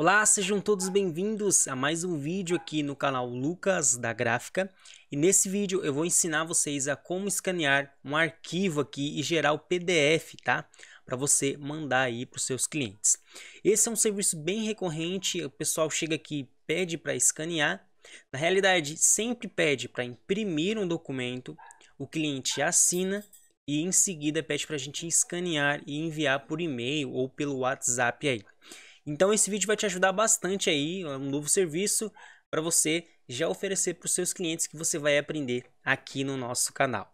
Olá, sejam todos bem-vindos a mais um vídeo aqui no canal Lucas da Gráfica e nesse vídeo eu vou ensinar vocês a como escanear um arquivo aqui e gerar o PDF, tá? Para você mandar aí para os seus clientes. Esse é um serviço bem recorrente, o pessoal chega aqui pede para escanear, na realidade sempre pede para imprimir um documento, o cliente assina e em seguida pede para a gente escanear e enviar por e-mail ou pelo WhatsApp aí. Então esse vídeo vai te ajudar bastante aí, é um novo serviço para você já oferecer para os seus clientes que você vai aprender aqui no nosso canal.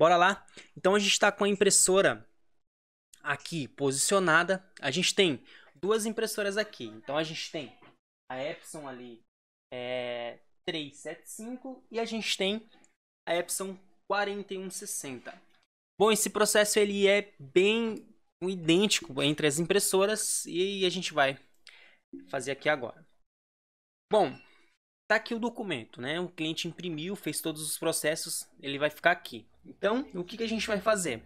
Bora lá? Então a gente está com a impressora aqui posicionada. A gente tem duas impressoras aqui. Então a gente tem a Epson ali é, 375 e a gente tem a Epson 4160. Bom, esse processo ele é bem um idêntico entre as impressoras e a gente vai fazer aqui agora. Bom, tá aqui o documento, né? O cliente imprimiu, fez todos os processos, ele vai ficar aqui. Então, o que, que a gente vai fazer?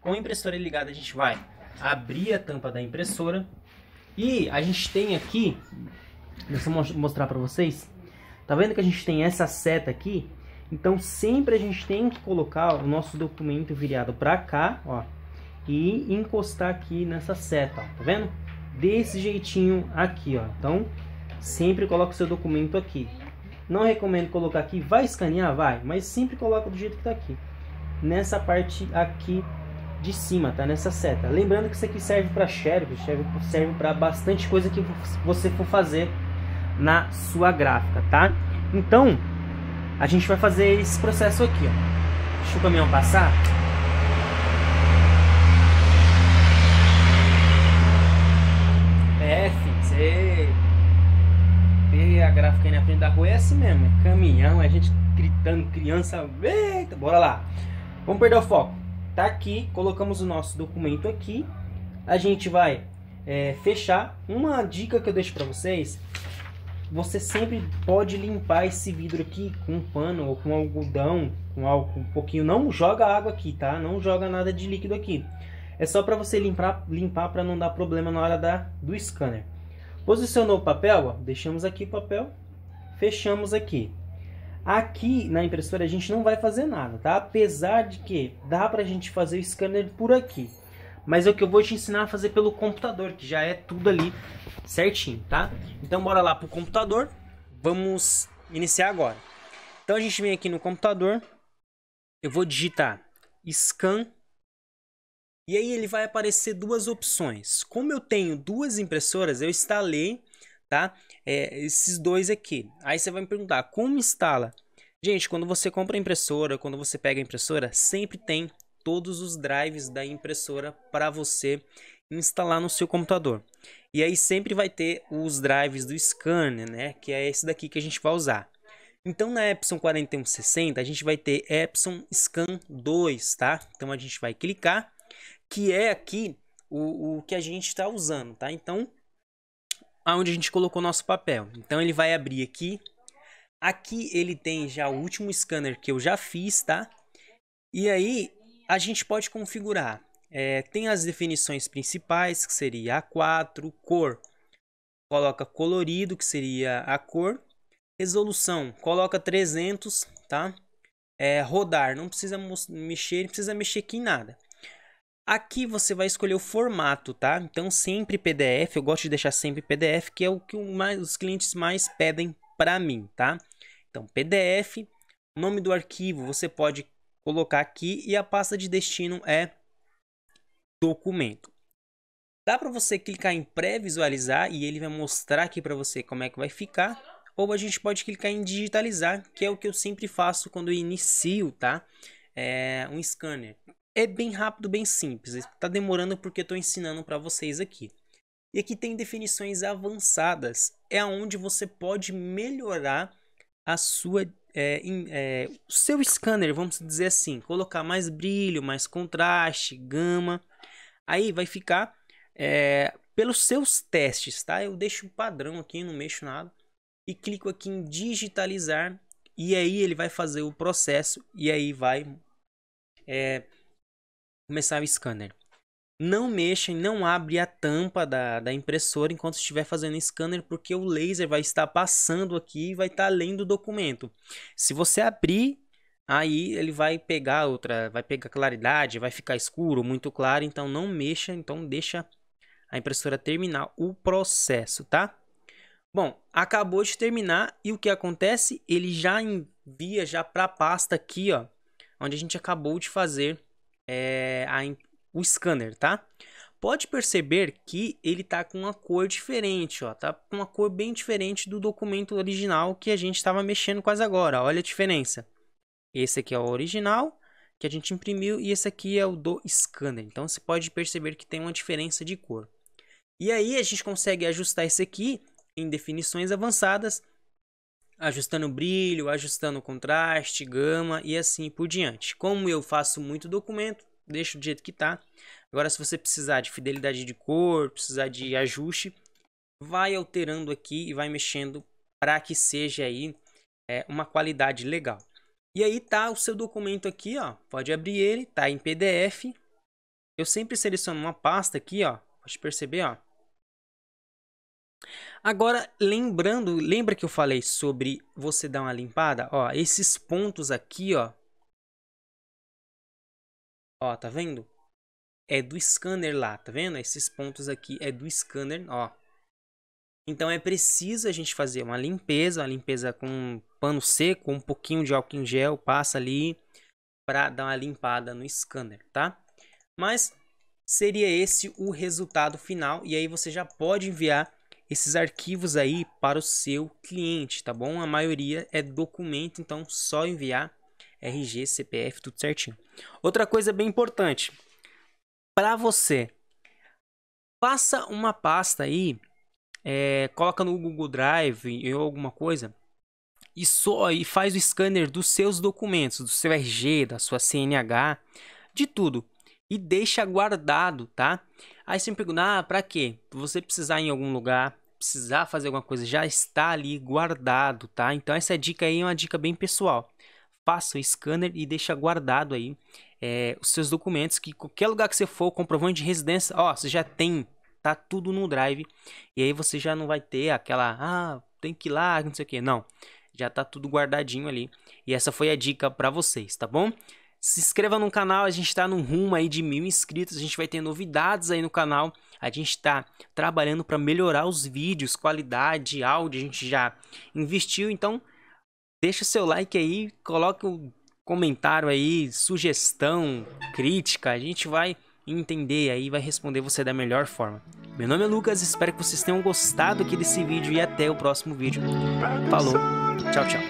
Com a impressora ligada, a gente vai abrir a tampa da impressora e a gente tem aqui, deixa eu mostrar para vocês, tá vendo que a gente tem essa seta aqui? Então, sempre a gente tem que colocar o nosso documento virado para cá, ó, e encostar aqui nessa seta, ó, tá vendo? Desse jeitinho aqui, ó. Então, sempre coloca o seu documento aqui. Não recomendo colocar aqui, vai escanear, vai, mas sempre coloca do jeito que tá aqui. Nessa parte aqui de cima, tá? Nessa seta. Lembrando que isso aqui serve para xerox, serve, serve para bastante coisa que você for fazer na sua gráfica, tá? Então, a gente vai fazer esse processo aqui, ó. Deixa o caminhão passar. a gráfica aí na frente da rua, é assim mesmo, é caminhão, é gente gritando, criança, eita, bora lá. Vamos perder o foco. Tá aqui, colocamos o nosso documento aqui. A gente vai é, fechar. Uma dica que eu deixo para vocês, você sempre pode limpar esse vidro aqui com um pano ou com algodão, com álcool um pouquinho. Não joga água aqui, tá? Não joga nada de líquido aqui. É só para você limpar, limpar para não dar problema na hora da, do scanner. Posicionou o papel, ó, deixamos aqui o papel, fechamos aqui. Aqui na impressora a gente não vai fazer nada, tá? Apesar de que dá pra gente fazer o scanner por aqui. Mas é o que eu vou te ensinar a fazer pelo computador, que já é tudo ali certinho, tá? Então bora lá pro computador, vamos iniciar agora. Então a gente vem aqui no computador, eu vou digitar scan e aí ele vai aparecer duas opções. Como eu tenho duas impressoras, eu instalei tá? É, esses dois aqui. Aí você vai me perguntar, como instala? Gente, quando você compra a impressora, quando você pega a impressora, sempre tem todos os drives da impressora para você instalar no seu computador. E aí sempre vai ter os drives do scanner, né? Que é esse daqui que a gente vai usar. Então na Epson 4160 a gente vai ter Epson Scan 2, tá? Então a gente vai clicar que é aqui o, o que a gente está usando, tá? Então, aonde a gente colocou nosso papel. Então, ele vai abrir aqui. Aqui ele tem já o último scanner que eu já fiz, tá? E aí, a gente pode configurar. É, tem as definições principais, que seria A4, cor. Coloca colorido, que seria a cor. Resolução, coloca 300, tá? É, rodar, não precisa mexer, não precisa mexer aqui em nada. Aqui você vai escolher o formato, tá? Então sempre PDF, eu gosto de deixar sempre PDF, que é o que mais, os clientes mais pedem para mim, tá? Então PDF, nome do arquivo você pode colocar aqui e a pasta de destino é documento. Dá para você clicar em pré-visualizar e ele vai mostrar aqui para você como é que vai ficar. Ou a gente pode clicar em digitalizar, que é o que eu sempre faço quando eu inicio, tá? É um scanner é bem rápido, bem simples. Está demorando porque estou ensinando para vocês aqui. E aqui tem definições avançadas, é onde você pode melhorar a sua é, é, o seu scanner, vamos dizer assim, colocar mais brilho, mais contraste, gama. Aí vai ficar é, pelos seus testes, tá? Eu deixo o padrão aqui, não mexo nada. E clico aqui em digitalizar. E aí ele vai fazer o processo e aí vai é, começar o scanner. Não mexa e não abre a tampa da, da impressora enquanto estiver fazendo scanner, porque o laser vai estar passando aqui e vai estar lendo o documento. Se você abrir, aí ele vai pegar outra, vai pegar claridade, vai ficar escuro, muito claro, então não mexa, então deixa a impressora terminar o processo, tá? Bom, acabou de terminar e o que acontece? Ele já envia já para a pasta aqui, ó, onde a gente acabou de fazer é, a, o scanner, tá? Pode perceber que ele tá com uma cor diferente, ó, tá com uma cor bem diferente do documento original que a gente estava mexendo quase agora. Olha a diferença. Esse aqui é o original que a gente imprimiu e esse aqui é o do scanner. Então você pode perceber que tem uma diferença de cor. E aí a gente consegue ajustar esse aqui em definições avançadas ajustando o brilho, ajustando o contraste, gama e assim por diante. Como eu faço muito documento, deixo do jeito que tá. Agora se você precisar de fidelidade de cor, precisar de ajuste, vai alterando aqui e vai mexendo para que seja aí é, uma qualidade legal. E aí tá o seu documento aqui, ó. Pode abrir ele, tá em PDF. Eu sempre seleciono uma pasta aqui, ó. Pode perceber, ó. Agora, lembrando, lembra que eu falei sobre você dar uma limpada? Ó, esses pontos aqui, ó. Ó, tá vendo? É do scanner lá, tá vendo? Esses pontos aqui é do scanner, ó. Então é preciso a gente fazer uma limpeza, uma limpeza com pano seco, um pouquinho de álcool em gel, passa ali para dar uma limpada no scanner, tá? Mas seria esse o resultado final e aí você já pode enviar esses arquivos aí para o seu cliente, tá bom? A maioria é documento, então só enviar RG, CPF, tudo certinho. Outra coisa bem importante para você, faça uma pasta aí, é, coloca no Google Drive ou alguma coisa e só e faz o scanner dos seus documentos, do seu RG, da sua CNH, de tudo e deixa guardado, tá? Aí você me pergunta, ah, pra quê? Você precisar em algum lugar, precisar fazer alguma coisa, já está ali guardado, tá? Então essa dica aí é uma dica bem pessoal. Faça o scanner e deixa guardado aí é, os seus documentos, que qualquer lugar que você for, comprovante de residência, ó, você já tem, tá tudo no drive. E aí você já não vai ter aquela, ah, tem que ir lá, não sei o que, não. Já tá tudo guardadinho ali. E essa foi a dica para vocês, tá bom? Se inscreva no canal, a gente está num rumo aí de mil inscritos, a gente vai ter novidades aí no canal. A gente está trabalhando para melhorar os vídeos, qualidade, áudio, a gente já investiu. Então, deixa o seu like aí, coloca um comentário aí, sugestão, crítica. A gente vai entender aí, vai responder você da melhor forma. Meu nome é Lucas, espero que vocês tenham gostado aqui desse vídeo e até o próximo vídeo. Falou, tchau, tchau.